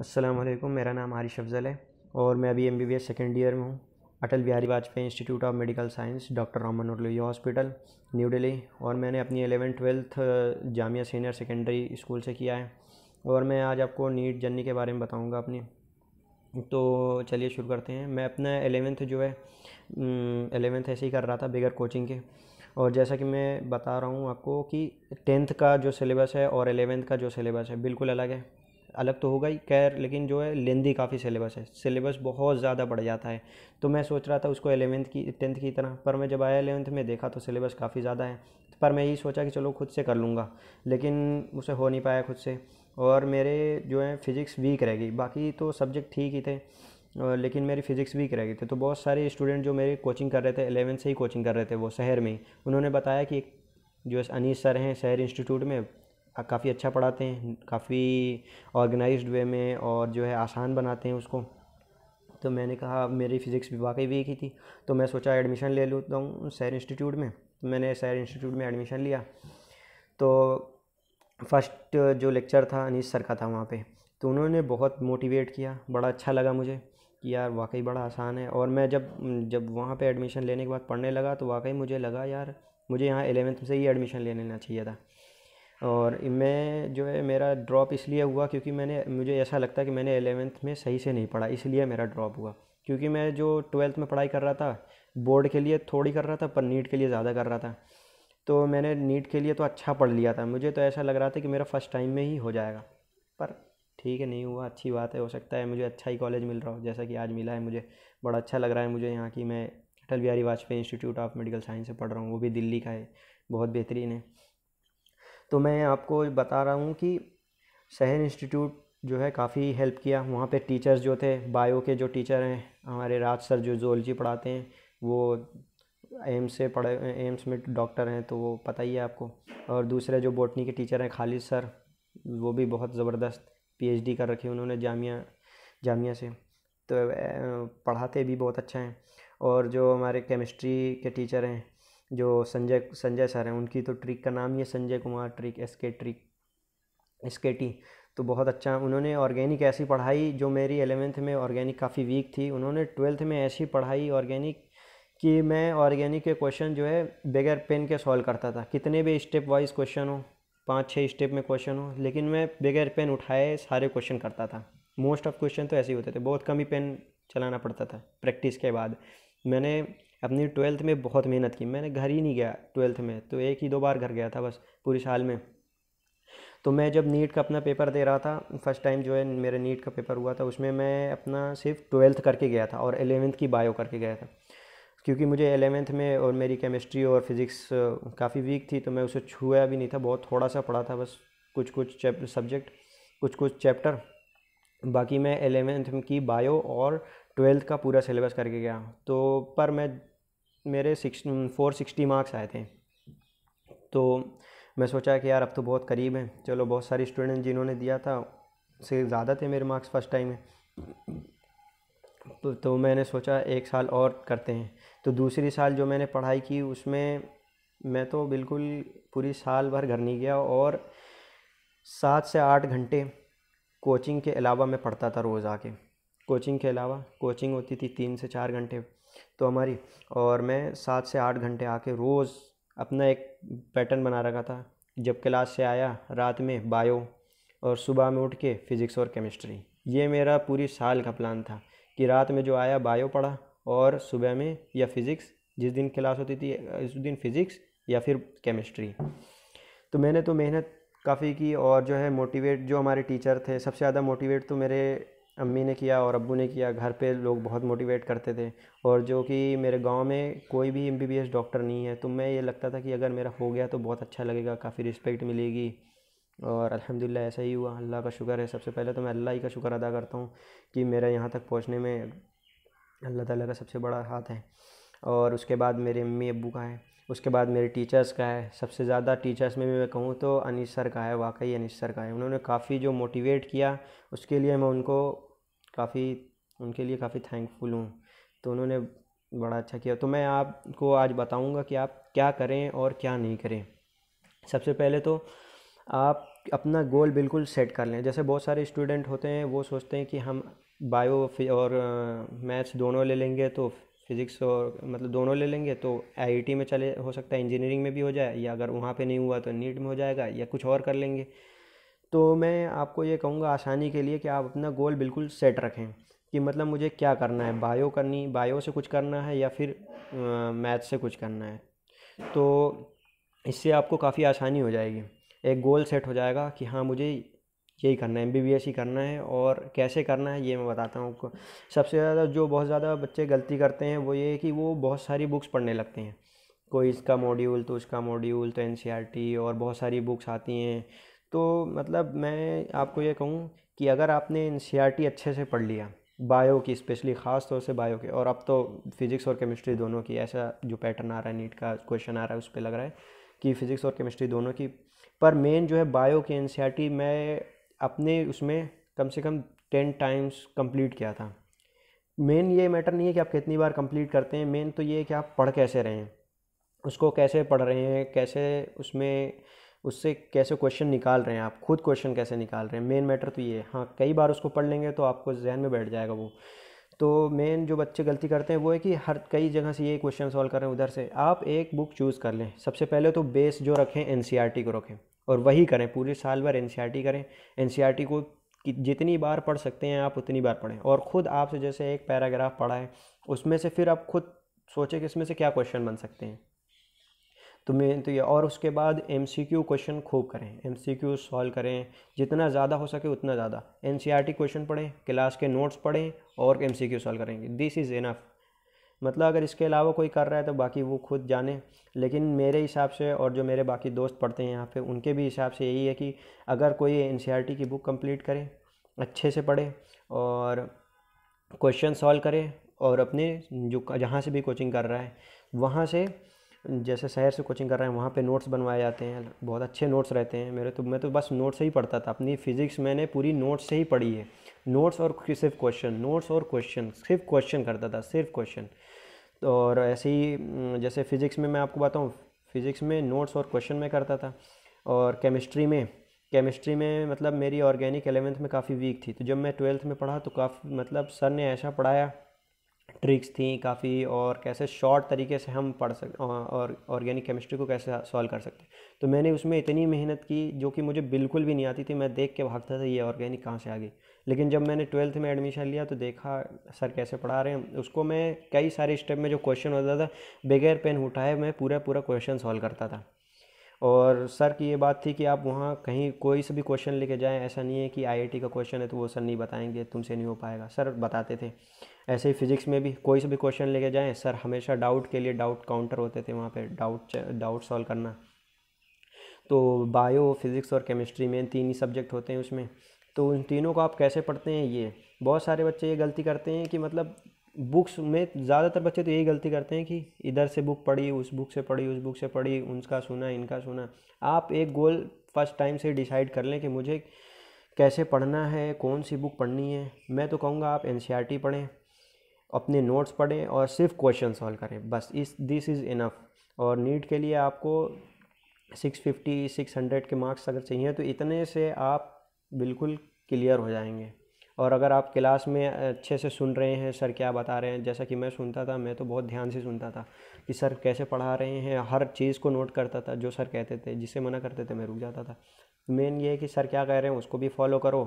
असलम मेरा नाम आरिश अफजल है और मैं अभी M B B S second year में हूँ Atal Bihari Vajpayee institute of medical science doctor Raman Lohia hospital new Delhi और मैंने अपनी eleven twelfth uh, Jamia senior secondary school से किया है और मैं आज आपको नीट जर्नी के बारे में बताऊँगा अपनी तो चलिए शुरू करते हैं मैं अपना एलेवेंथ जो है एलेवेंथ ऐसे ही कर रहा था बगैर कोचिंग के और जैसा कि मैं बता रहा हूँ आपको कि टेंथ का जो सिलेबस है और एलेवेंथ का जो सिलेबस है बिल्कुल अलग है अलग तो होगा ही खैर लेकिन जो है लेंदी काफ़ी सिलेबस है सिलेबस बहुत ज़्यादा बढ़ जाता है तो मैं सोच रहा था उसको एलेवेंथ की टेंथ की तरह पर मैं जब आया एलेवेंथ में देखा तो सिलेबस काफ़ी ज़्यादा है पर मैं यही सोचा कि चलो खुद से कर लूँगा लेकिन उसे हो नहीं पाया खुद से और मेरे जो है फिज़िक्स वीक रह गई बाकी तो सब्जेक्ट ठीक ही थे लेकिन मेरी फ़िज़िक्स वीक रह गई थी तो बहुत सारे स्टूडेंट जो मेरे कोचिंग कर रहे थे एलेवन से ही कोचिंग कर रहे थे वो शहर में ही उन्होंने बताया कि जो अनीस सर हैं शहर इंस्टीट्यूट में हाँ, काफ़ी अच्छा पढ़ाते हैं काफ़ी ऑर्गेनाइज वे में और जो है आसान बनाते हैं उसको तो मैंने कहा मेरी फ़िज़िक्स भी वाकई वीक ही थी तो मैं सोचा एडमिशन ले लेता हूँ सैर इंस्टीट्यूट में तो मैंने सैर इंस्टीट्यूट में एडमिशन लिया तो फर्स्ट जो लेक्चर था अनीस सर का था वहाँ पे तो उन्होंने बहुत मोटिवेट किया बड़ा अच्छा लगा मुझे कि यार वाकई बड़ा आसान है और मैं जब जब वहाँ पे एडमिशन लेने के बाद पढ़ने लगा तो वाकई मुझे लगा यार मुझे यहाँ एलेवेंथ से ही एडमिशन ले लेना चाहिए था और मैं जो है मेरा ड्रॉप इसलिए हुआ क्योंकि मैंने मुझे ऐसा लगता है कि मैंने एलेवेंथ में सही से नहीं पढ़ा इसलिए मेरा ड्रॉप हुआ क्योंकि मैं जो ट्वेल्थ में पढ़ाई कर रहा था बोर्ड के लिए थोड़ी कर रहा था पर नीट के लिए ज़्यादा कर रहा था तो मैंने नीट के लिए तो अच्छा पढ़ लिया था मुझे तो ऐसा लग रहा था कि मेरा फ़र्स्ट टाइम में ही हो जाएगा पर ठीक है नहीं हुआ अच्छी बात है हो सकता है मुझे अच्छा ही कॉलेज मिल रहा हो जैसा कि आज मिला है मुझे बड़ा अच्छा लग रहा है मुझे यहाँ की मैं Atal Bihari Vajpayee institute of medical science से पढ़ रहा हूँ वो भी दिल्ली का है बहुत बेहतरीन है तो मैं आपको बता रहा हूँ कि सहन इंस्टीट्यूट जो है काफ़ी हेल्प किया वहाँ पे टीचर्स जो थे बायो के जो टीचर हैं हमारे राज सर जो जोलजी पढ़ाते हैं वो एम्स से पढ़े एम्स में डॉक्टर हैं तो वो पता ही है आपको और दूसरे जो बोटनी के टीचर हैं खालिद सर वो भी बहुत ज़बरदस्त पीएचडी कर रखी उन्होंने जामिया जामिया से तो पढ़ाते भी बहुत अच्छा हैं और जो हमारे केमिस्ट्री के टीचर हैं जो संजय संजय सर हैं उनकी तो ट्रिक का नाम ही है Sanjay Kumar trick S K trick S K T तो बहुत अच्छा उन्होंने ऑर्गेनिक ऐसी पढ़ाई जो मेरी एलेवेंथ में ऑर्गेनिक काफ़ी वीक थी उन्होंने ट्वेल्थ में ऐसी पढ़ाई ऑर्गेनिक कि मैं ऑर्गेनिक के क्वेश्चन जो है बगैर पेन के सॉल्व करता था कितने भी स्टेप वाइज क्वेश्चन हो पाँच छः स्टेप में क्वेश्चन हो लेकिन मैं बगैर पेन उठाए सारे क्वेश्चन करता था मोस्ट ऑफ क्वेश्चन तो ऐसे ही होते थे बहुत कम ही पेन चलाना पड़ता था प्रैक्टिस के बाद मैंने अपनी ट्वेल्थ में बहुत मेहनत की मैंने घर ही नहीं गया ट्वेल्थ में तो एक ही दो बार घर गया था बस पूरे साल में तो मैं जब नीट का अपना पेपर दे रहा था फर्स्ट टाइम जो है मेरे नीट का पेपर हुआ था उसमें मैं अपना सिर्फ ट्वेल्थ करके गया था और एलेवेंथ की बायो करके गया था क्योंकि मुझे एलेवेंथ में और मेरी केमिस्ट्री और फिज़िक्स काफ़ी वीक थी तो मैं उसे छुआ भी नहीं था बहुत थोड़ा सा पढ़ा था बस कुछ कुछ चैप्टर सब्जेक्ट कुछ कुछ चैप्टर बाकी मैं एलेवेंथ की बायो और ट्वेल्थ का पूरा सिलेबस करके गया तो पर मैं मेरे सिक्स फोर सिक्सटी मार्क्स आए थे तो मैं सोचा कि यार अब तो बहुत करीब हैं चलो बहुत सारे स्टूडेंट जिन्होंने दिया था से ज़्यादा थे मेरे मार्क्स फर्स्ट टाइम में तो, तो मैंने सोचा एक साल और करते हैं तो दूसरी साल जो मैंने पढ़ाई की उसमें मैं तो बिल्कुल पूरी साल भर घर नहीं गया और सात से आठ घंटे कोचिंग के अलावा मैं पढ़ता था रोज़ आके कोचिंग के अलावा कोचिंग होती थी तीन से चार घंटे तो हमारी और मैं सात से आठ घंटे आके रोज़ अपना एक पैटर्न बना रखा था जब क्लास से आया रात में बायो और सुबह में उठ के फिज़िक्स और केमिस्ट्री ये मेरा पूरी साल का प्लान था कि रात में जो आया बायो पढ़ा और सुबह में या फिज़िक्स जिस दिन क्लास होती थी उस दिन फिज़िक्स या फिर केमिस्ट्री तो मैंने तो मेहनत काफ़ी की और जो है मोटिवेट जो हमारे टीचर थे सबसे ज़्यादा मोटिवेट तो मेरे अम्मी ने किया और अब्बू ने किया घर पे लोग बहुत मोटिवेट करते थे और जो कि मेरे गांव में कोई भी एम डॉक्टर नहीं है तो मैं ये लगता था कि अगर मेरा हो गया तो बहुत अच्छा लगेगा काफ़ी रिस्पेक्ट मिलेगी और अल्हम्दुलिल्लाह ऐसा ही हुआ अल्लाह का शुक्र है सबसे पहले तो मैं अल्लाह ही का शुक्र अदा करता हूँ कि मेरा यहाँ तक पहुँचने में अल्लाह ताली का सबसे बड़ा हाथ है और उसके बाद मेरे अम्मी अबू का है उसके बाद मेरे टीचर्स का है सबसे ज़्यादा टीचर्स में भी मैं कहूँ तो अनिस सर का है वाकई अनिस सर का है उन्होंने काफ़ी जो मोटिवेट किया उसके लिए मैं उनको काफ़ी उनके लिए काफ़ी थैंकफुल हूँ तो उन्होंने बड़ा अच्छा किया तो मैं आपको आज बताऊँगा कि आप क्या करें और क्या नहीं करें सबसे पहले तो आप अपना गोल बिल्कुल सेट कर लें जैसे बहुत सारे स्टूडेंट होते हैं वो सोचते हैं कि हम बायो और मैथ्स दोनों ले लेंगे तो फिज़िक्स और मतलब दोनों ले लेंगे तो आईआईटी में चले हो सकता है इंजीनियरिंग में भी हो जाए या अगर वहाँ पे नहीं हुआ तो नीट में हो जाएगा या कुछ और कर लेंगे तो मैं आपको ये कहूँगा आसानी के लिए कि आप अपना गोल बिल्कुल सेट रखें कि मतलब मुझे क्या करना है बायो करनी बायो से कुछ करना है या फिर मैथ से कुछ करना है तो इससे आपको काफ़ी आसानी हो जाएगी एक गोल सेट हो जाएगा कि हाँ मुझे यही करना है एम बी ही करना है और कैसे करना है ये मैं बताता हूँ आपको सबसे ज़्यादा जो बहुत ज़्यादा बच्चे गलती करते हैं वो ये कि वो बहुत सारी बुक्स पढ़ने लगते हैं कोई इसका मॉड्यूल तो उसका मॉड्यूल तो एन e और बहुत सारी बुक्स आती हैं तो मतलब मैं आपको ये कहूँ कि अगर आपने एन अच्छे से पढ़ लिया बायो की स्पेशली ख़ास तौर से बायो के और अब तो फिज़िक्स और केमिस्ट्री दोनों की ऐसा जो पैटर्न आ रहा है नीट का क्वेश्चन आ रहा है उस पर लग रहा है कि फ़िज़िक्स और केमिस्ट्री दोनों की पर मेन जो है बायो की एन मैं अपने उसमें कम से कम टेन टाइम्स कंप्लीट किया था मेन ये मैटर नहीं है कि आप कितनी बार कंप्लीट करते हैं मेन तो ये है कि आप पढ़ कैसे रहे हैं उसको कैसे पढ़ रहे हैं कैसे उसमें उससे कैसे क्वेश्चन निकाल रहे हैं आप खुद क्वेश्चन कैसे निकाल रहे हैं मेन मैटर तो ये है हाँ कई बार उसको पढ़ लेंगे तो आपको जहन में बैठ जाएगा वो तो मेन जो बच्चे गलती करते हैं वो है कि हर कई जगह से ये क्वेश्चन सॉल्व कर रहे हैं उधर से आप एक बुक चूज़ कर लें सबसे पहले तो बेस जो रखें एन e को रखें और वही करें पूरे साल भर एन e करें एन e को कि जितनी बार पढ़ सकते हैं आप उतनी बार पढ़ें और ख़ुद आपसे जैसे एक पैराग्राफ पढ़ा है उसमें से फिर आप खुद सोचें कि इसमें से क्या क्वेश्चन बन सकते हैं तो मैं तो ये और उसके बाद एम सी क्यू क्वेश्चन खूब करें एम सी क्यू सॉल्व करें जितना ज़्यादा हो सके उतना ज़्यादा N C R T question पढ़ें क्लास के नोट्स पढ़ें और एम सी क्यू सॉल्व करेंगे दिस इज़ इनफ मतलब अगर इसके अलावा कोई कर रहा है तो बाकी वो खुद जाने लेकिन मेरे हिसाब से और जो मेरे बाकी दोस्त पढ़ते हैं यहाँ पे उनके भी हिसाब से यही है कि अगर कोई एन e की बुक कंप्लीट करे अच्छे से पढ़े और क्वेश्चन सॉल्व करे और अपने जो जहाँ से भी कोचिंग कर रहा है वहाँ से जैसे शहर से कोचिंग कर रहे हैं वहाँ पे नोट्स बनवाए जाते हैं बहुत अच्छे नोट्स रहते हैं मेरे तो मैं तो बस नोट्स ही पढ़ता था अपनी फिजिक्स मैंने पूरी नोट्स से ही पढ़ी है नोट्स और सिर्फ क्वेश्चन नोट्स और क्वेश्चन सिर्फ क्वेश्चन करता था सिर्फ क्वेश्चन और ऐसे ही जैसे फिज़िक्स में मैं आपको बताऊँ फिज़िक्स में नोट्स और क्वेश्चन में करता था और केमिस्ट्री में केमिस्ट्री में मतलब मेरी ऑर्गेनिक एलेवेंथ में काफ़ी वीक थी तो जब मैं ट्वेल्थ में पढ़ा तो काफ़ी मतलब सर ने ऐसा पढ़ाया ट्रिक्स थी काफ़ी और कैसे शॉर्ट तरीके से हम पढ़ सक और ऑर्गेनिक केमिस्ट्री को कैसे सॉल्व कर सकते तो मैंने उसमें इतनी मेहनत की जो कि मुझे बिल्कुल भी नहीं आती थी मैं देख के भागता था ये ऑर्गेनिक कहाँ से आ गई लेकिन जब मैंने ट्वेल्थ में एडमिशन लिया तो देखा सर कैसे पढ़ा रहे हैं उसको मैं कई सारे स्टेप में जो क्वेश्चन होता था बगैर पेन उठाए मैं पूरा पूरा क्वेश्चन सॉल्व करता था और सर की ये बात थी कि आप वहाँ कहीं कोई से भी क्वेश्चन लेके जाएं ऐसा नहीं है कि आईआईटी का क्वेश्चन है तो वो सर नहीं बताएंगे तुमसे नहीं हो पाएगा सर बताते थे ऐसे ही फिजिक्स में भी कोई से भी क्वेश्चन लेके जाएं सर हमेशा डाउट के लिए डाउट काउंटर होते थे वहाँ पर डाउट डाउट सॉल्व करना तो बायो फिज़िक्स और केमिस्ट्री में तीन ही सब्जेक्ट होते हैं उसमें तो उन तीनों को आप कैसे पढ़ते हैं ये बहुत सारे बच्चे ये गलती करते हैं कि मतलब बुक्स में ज़्यादातर बच्चे तो यही गलती करते हैं कि इधर से बुक पढ़ी उस बुक से पढ़ी उस बुक से पढ़ी उनका सुना इनका सुना आप एक गोल फर्स्ट टाइम से डिसाइड कर लें कि मुझे कैसे पढ़ना है कौन सी बुक पढ़नी है मैं तो कहूँगा आप एन e पढ़ें अपने नोट्स पढ़ें और सिर्फ क्वेश्चन सॉल्व करें बस इस दिस इज़ इनफ और नीट के लिए आपको सिक्स फिफ्टी सिक्स हंड्रेड के मार्क्स अगर चाहिए तो इतने से आप बिल्कुल क्लियर हो जाएंगे और अगर आप क्लास में अच्छे से सुन रहे हैं सर क्या बता रहे हैं जैसा कि मैं सुनता था मैं तो बहुत ध्यान से सुनता था कि सर कैसे पढ़ा रहे हैं हर चीज़ को नोट करता था जो सर कहते थे जिसे मना करते थे मैं रुक जाता था मेन ये है कि सर क्या कह रहे हैं उसको भी फॉलो करो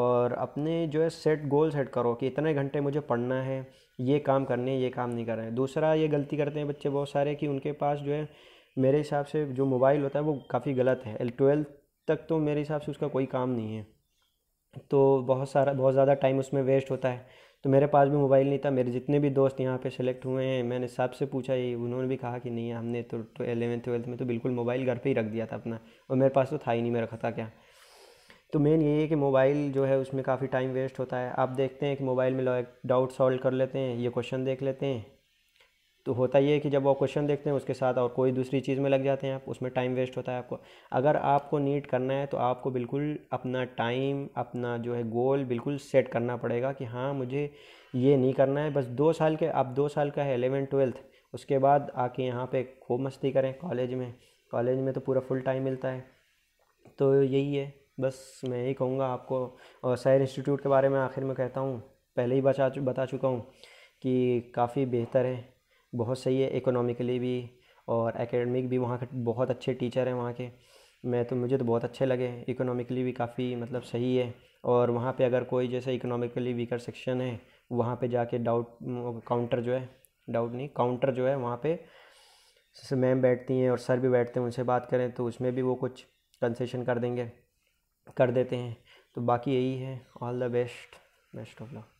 और अपने जो है सेट गोल सेट करो कि इतने घंटे मुझे पढ़ना है ये काम करने ये काम नहीं करना है दूसरा ये गलती करते हैं बच्चे बहुत सारे कि उनके पास जो है मेरे हिसाब से जो मोबाइल होता है वो काफ़ी गलत है ट्वेल्थ तक तो मेरे हिसाब से उसका कोई काम नहीं है तो बहुत सारा बहुत ज़्यादा टाइम उसमें वेस्ट होता है तो मेरे पास भी मोबाइल नहीं था मेरे जितने भी दोस्त यहाँ पे सेलेक्ट हुए हैं मैंने सबसे पूछा ये उन्होंने भी कहा कि नहीं हमने तो एलेवेंथ तो ट्वेल्थ में तो बिल्कुल मोबाइल घर पे ही रख दिया था अपना और मेरे पास तो था ही नहीं मैं रखा था क्या तो मेन यही है कि मोबाइल जो है उसमें काफ़ी टाइम वेस्ट होता है आप देखते हैं कि मोबाइल में डाउट सॉल्व कर लेते हैं ये क्वेश्चन देख लेते हैं तो होता ये है कि जब वो क्वेश्चन देखते हैं उसके साथ और कोई दूसरी चीज़ में लग जाते हैं आप उसमें टाइम वेस्ट होता है आपको अगर आपको नीट करना है तो आपको बिल्कुल अपना टाइम अपना जो है गोल बिल्कुल सेट करना पड़ेगा कि हाँ मुझे ये नहीं करना है बस दो साल के आप दो साल का है एलेवन ट्वेल्थ उसके बाद आके यहाँ पे खूब मस्ती करें कॉलेज में कॉलेज में तो पूरा फुल टाइम मिलता है तो यही है बस मैं यही कहूँगा आपको और सैर इंस्टीट्यूट के बारे में आखिर में कहता हूँ पहले ही बचा बता चुका हूँ कि काफ़ी बेहतर है बहुत सही है इकोनॉमिकली भी और एकेडमिक भी वहाँ के बहुत अच्छे टीचर हैं वहाँ के मैं तो मुझे तो बहुत अच्छे लगे इकोनॉमिकली भी काफ़ी मतलब सही है और वहाँ पे अगर कोई जैसे इकोनॉमिकली वीकर सेक्शन है वहाँ पे जाके डाउट काउंटर जो है डाउट नहीं काउंटर जो है वहाँ पे जैसे मैम बैठती हैं और सर भी बैठते हैं उनसे बात करें तो उसमें भी वो कुछ कंसेशन कर देंगे कर देते हैं तो बाकी यही है all the best best of luck